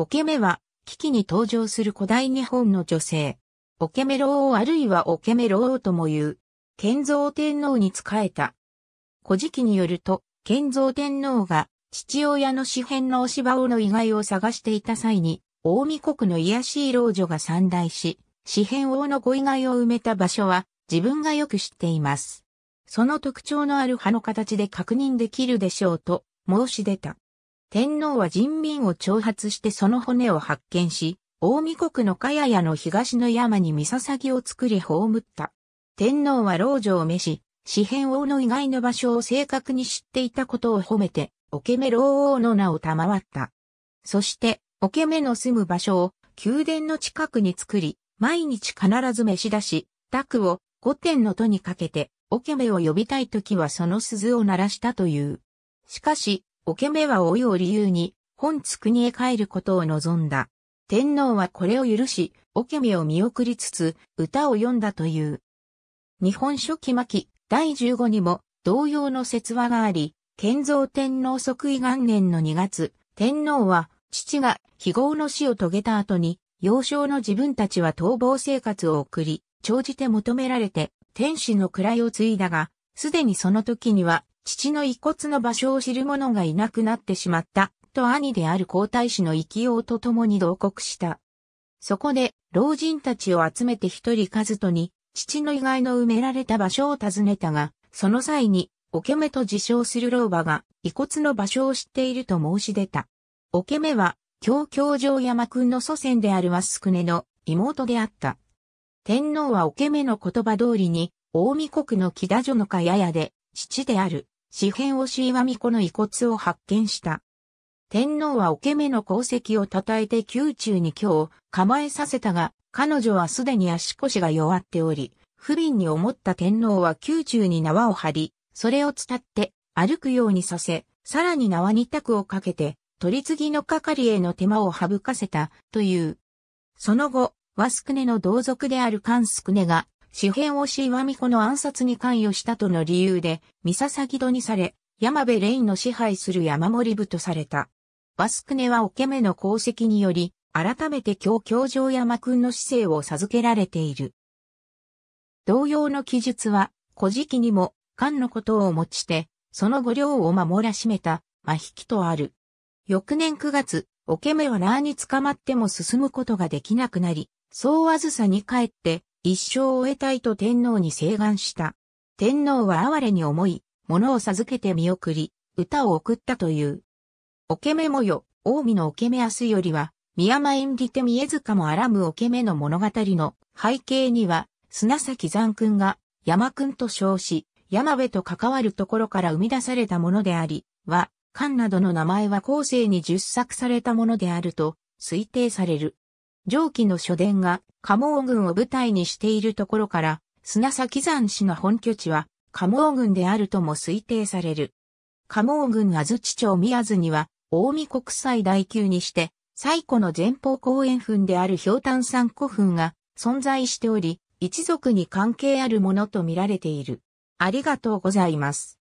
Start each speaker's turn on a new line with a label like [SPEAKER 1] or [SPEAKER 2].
[SPEAKER 1] オケメは、危機に登場する古代日本の女性。オケメ老王あるいはオケメ老王とも言う、建造天皇に仕えた。古事記によると、建造天皇が父親の詩編のおし王の遺骸を探していた際に、大見国の癒しい老女が散大し、詩編王のご遺骸を埋めた場所は自分がよく知っています。その特徴のある葉の形で確認できるでしょうと申し出た。天皇は人民を挑発してその骨を発見し、大見国の茅屋の東の山に三ぎを作り葬った。天皇は老女を召し、四辺王の意外の場所を正確に知っていたことを褒めて、おけめ老王の名を賜った。そして、おけめの住む場所を宮殿の近くに作り、毎日必ず召し出し、宅を五殿の戸にかけて、おけめを呼びたい時はその鈴を鳴らしたという。しかし、おけめは老いを理由に、本津国へ帰ることを望んだ。天皇はこれを許し、おけめを見送りつつ、歌を詠んだという。日本書紀巻、第15にも、同様の説話があり、建造天皇即位元年の2月、天皇は、父が非業の死を遂げた後に、幼少の自分たちは逃亡生活を送り、長じて求められて、天使の位を継いだが、すでにその時には、父の遺骨の場所を知る者がいなくなってしまった、と兄である皇太子の生きようと共に同国した。そこで、老人たちを集めて一人数とに、父の遺骸の埋められた場所を訪ねたが、その際に、おけめと自称する老婆が、遺骨の場所を知っていると申し出た。おけめは、京京城山君の祖先であるマスクネの妹であった。天皇はおけめの言葉通りに、大見国の木田女のかややで、父である、四辺押岩巫女の遺骨を発見した。天皇はおけめの功績を称えて宮中に今日構えさせたが、彼女はすでに足腰が弱っており、不憫に思った天皇は宮中に縄を張り、それを伝って歩くようにさせ、さらに縄にタをかけて、取り次ぎの係への手間を省かせた、という。その後、和スクネの同族である関宿スクネが、主編をし岩美子の暗殺に関与したとの理由で、三笹木戸にされ、山部レイの支配する山森部とされた。バスクネはオケメの功績により、改めて教教場山君の姿勢を授けられている。同様の記述は、古事記にも、漢のことをもちて、その五領を守らしめた、真引きとある。翌年9月、オケメはラーに捕まっても進むことができなくなり、そうあずさに帰って、一生を得たいと天皇に請願した。天皇は哀れに思い、物を授けて見送り、歌を送ったという。おけめもよ、近江のおけめ明日よりは、宮前にりてえず塚もあらむおけめの物語の背景には、砂崎山君が山君と称し、山部と関わるところから生み出されたものであり、は、漢などの名前は後世に十作されたものであると推定される。上記の書伝が加茂軍を舞台にしているところから、砂崎山氏の本拠地は加茂軍であるとも推定される。加茂軍安土町宮津には、近江国際大級にして、最古の前方後円墳である氷炭山古墳が存在しており、一族に関係あるものと見られている。ありがとうございます。